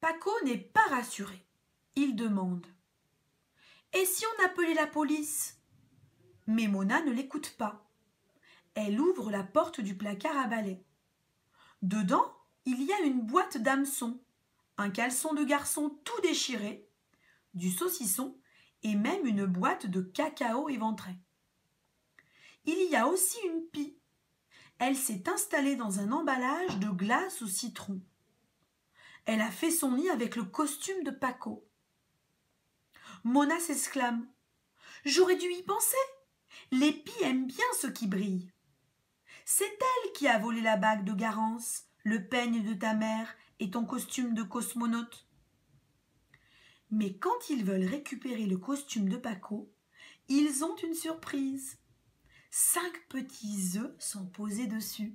Paco n'est pas rassuré. Il demande Et si on appelait la police Mais Mona ne l'écoute pas. Elle ouvre la porte du placard à balai. Dedans, il y a une boîte d'hameçons, un caleçon de garçon tout déchiré, du saucisson et même une boîte de cacao éventré. Il y a aussi une pie. Elle s'est installée dans un emballage de glace au citron. Elle a fait son lit avec le costume de Paco. Mona s'exclame. J'aurais dû y penser. L'épi aime bien ce qui brille. C'est elle qui a volé la bague de Garance, le peigne de ta mère et ton costume de cosmonaute. Mais quand ils veulent récupérer le costume de Paco, ils ont une surprise. Cinq petits œufs sont posés dessus.